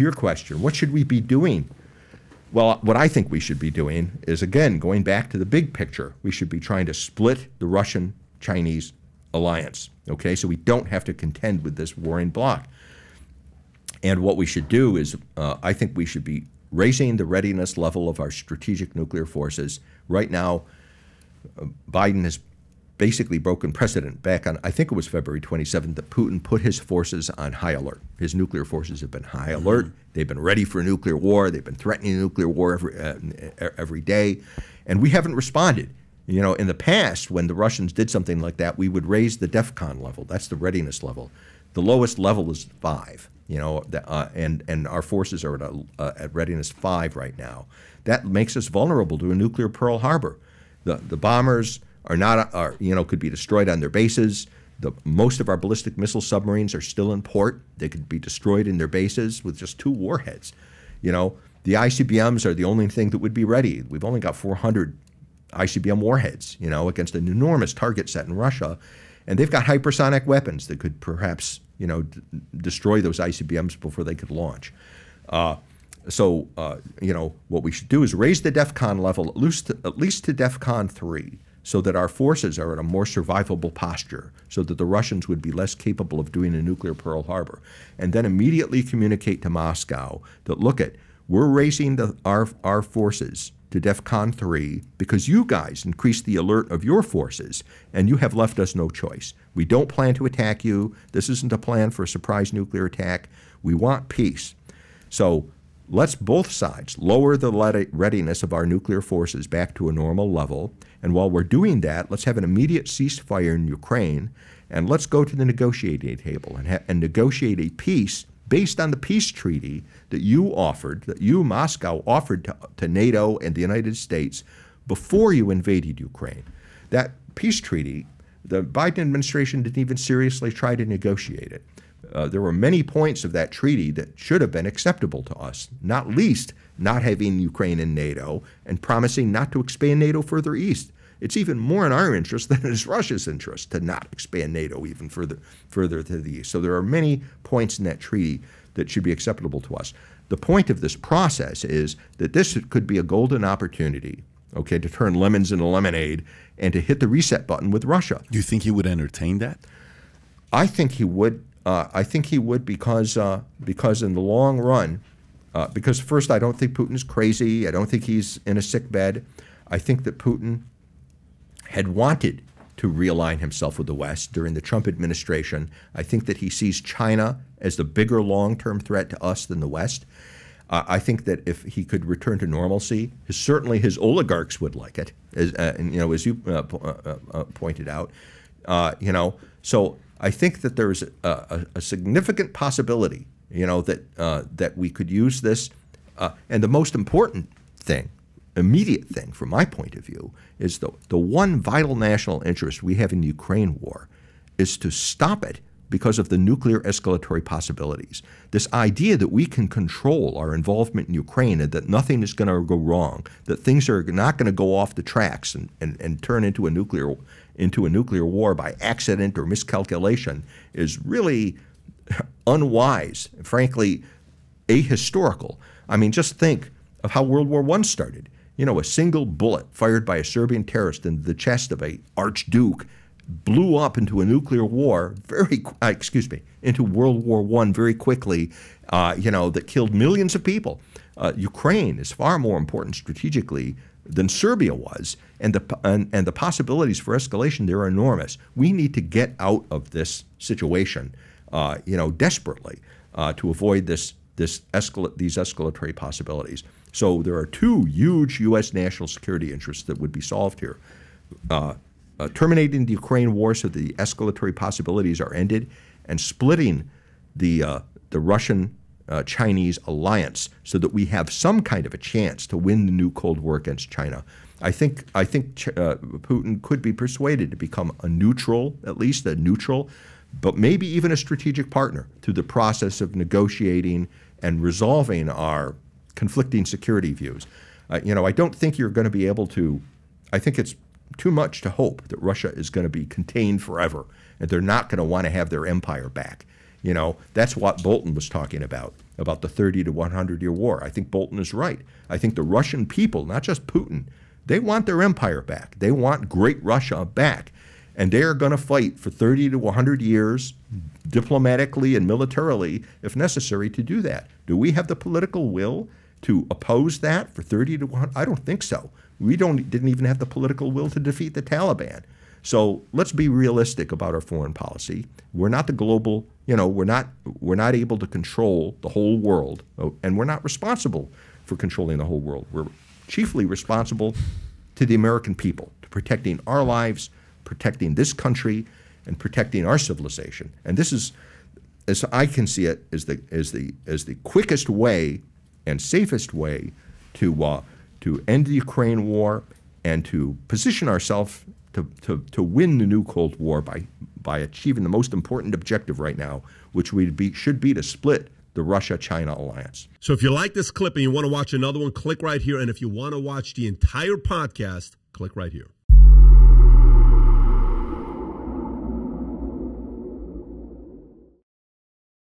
your question, what should we be doing? Well, what I think we should be doing is, again, going back to the big picture, we should be trying to split the Russian Chinese alliance, okay, so we don't have to contend with this warring bloc. And what we should do is, uh, I think we should be raising the readiness level of our strategic nuclear forces. Right now, uh, Biden has basically broken precedent back on, I think it was February 27th, that Putin put his forces on high alert. His nuclear forces have been high mm-hmm. alert. Mm -hmm. They've been ready for nuclear war. They've been threatening nuclear war every, uh, every day. And we haven't responded. You know, in the past, when the Russians did something like that, we would raise the DEFCON level. That's the readiness level. The lowest level is five. You know, uh, and and our forces are at, a, uh, at readiness five right now. That makes us vulnerable to a nuclear Pearl Harbor. The the bombers, are not are you know could be destroyed on their bases. The, most of our ballistic missile submarines are still in port. They could be destroyed in their bases with just two warheads. You know, the ICBMs are the only thing that would be ready. We've only got 400 ICBM warheads, you know, against an enormous target set in Russia, and they've got hypersonic weapons that could perhaps, you know, destroy those ICBMs before they could launch. Uh, so, uh, you know, what we should do is raise the DEFCON level at least to, at least to DEFCON three so that our forces are in a more survivable posture, so that the Russians would be less capable of doing a nuclear Pearl Harbor, and then immediately communicate to Moscow that, look, at we're raising the, our, our forces to DEFCON 3 because you guys increased the alert of your forces and you have left us no choice. We don't plan to attack you. This isn't a plan for a surprise nuclear attack. We want peace. So Let's both sides lower the readiness of our nuclear forces back to a normal level. And while we're doing that, let's have an immediate ceasefire in Ukraine and let's go to the negotiating table and, and negotiate a peace based on the peace treaty that you offered, that you, Moscow, offered to, to NATO and the United States before you invaded Ukraine. That peace treaty, the Biden administration didn't even seriously try to negotiate it. Uh, there were many points of that treaty that should have been acceptable to us, not least not having Ukraine in NATO and promising not to expand NATO further east. It's even more in our interest than it is Russia's interest to not expand NATO even further further to the east. So there are many points in that treaty that should be acceptable to us. The point of this process is that this could be a golden opportunity, okay, to turn lemons into lemonade and to hit the reset button with Russia. Do you think he would entertain that? I think he would uh, I think he would because uh, because in the long run, uh, because first I don't think Putin's crazy. I don't think he's in a sick bed. I think that Putin had wanted to realign himself with the West during the Trump administration. I think that he sees China as the bigger long-term threat to us than the West. Uh, I think that if he could return to normalcy, his, certainly his oligarchs would like it, as, uh, and, you know, as you uh, pointed out, you know. So I think that there is a, a, a significant possibility, you know, that uh, that we could use this. Uh, and the most important thing, immediate thing from my point of view, is the the one vital national interest we have in the Ukraine war is to stop it because of the nuclear escalatory possibilities. This idea that we can control our involvement in Ukraine and that nothing is going to go wrong, that things are not going to go off the tracks and, and, and turn into a nuclear into a nuclear war by accident or miscalculation is really unwise, frankly, ahistorical. I mean, just think of how World War I started. You know, a single bullet fired by a Serbian terrorist into the chest of a archduke blew up into a nuclear war very, uh, excuse me, into World War I very quickly, uh, you know, that killed millions of people. Uh, Ukraine is far more important strategically than Serbia was, and the, and, and the possibilities for escalation there are enormous. We need to get out of this situation, uh, you know, desperately uh, to avoid this, this escal- these escalatory possibilities. So there are two huge U.S. national security interests that would be solved here. Uh, uh, terminating the Ukraine war so the escalatory possibilities are ended, and splitting the uh, the Russian uh, Chinese alliance so that we have some kind of a chance to win the new Cold War against China. I think I think uh, Putin could be persuaded to become a neutral, at least a neutral, but maybe even a strategic partner through the process of negotiating and resolving our conflicting security views. Uh, you know, I don't think you're going to be able to. I think it's too much to hope that Russia is going to be contained forever and they're not going to want to have their empire back. You know, that's what Bolton was talking about, about the 30 to 100 year war. I think Bolton is right. I think the Russian people, not just Putin, they want their empire back. They want great Russia back. And they are going to fight for 30 to 100 years, diplomatically and militarily, if necessary, to do that. Do we have the political will to oppose that for 30 to 100? I don't think so. We don't, didn't even have the political will to defeat the Taliban. So let's be realistic about our foreign policy. We're not the global, you know, we're not we're not able to control the whole world, oh, and we're not responsible for controlling the whole world. We're chiefly responsible to the American people, to protecting our lives, protecting this country, and protecting our civilization. And this is, as I can see it, is the is the is the quickest way and safest way to uh, to end the Ukraine war and to position ourselves to, to, to win the new Cold War by, by achieving the most important objective right now, which would be, should be to split the Russia China alliance. So if you like this clip and you want to watch another one, click right here. And if you want to watch the entire podcast, click right here.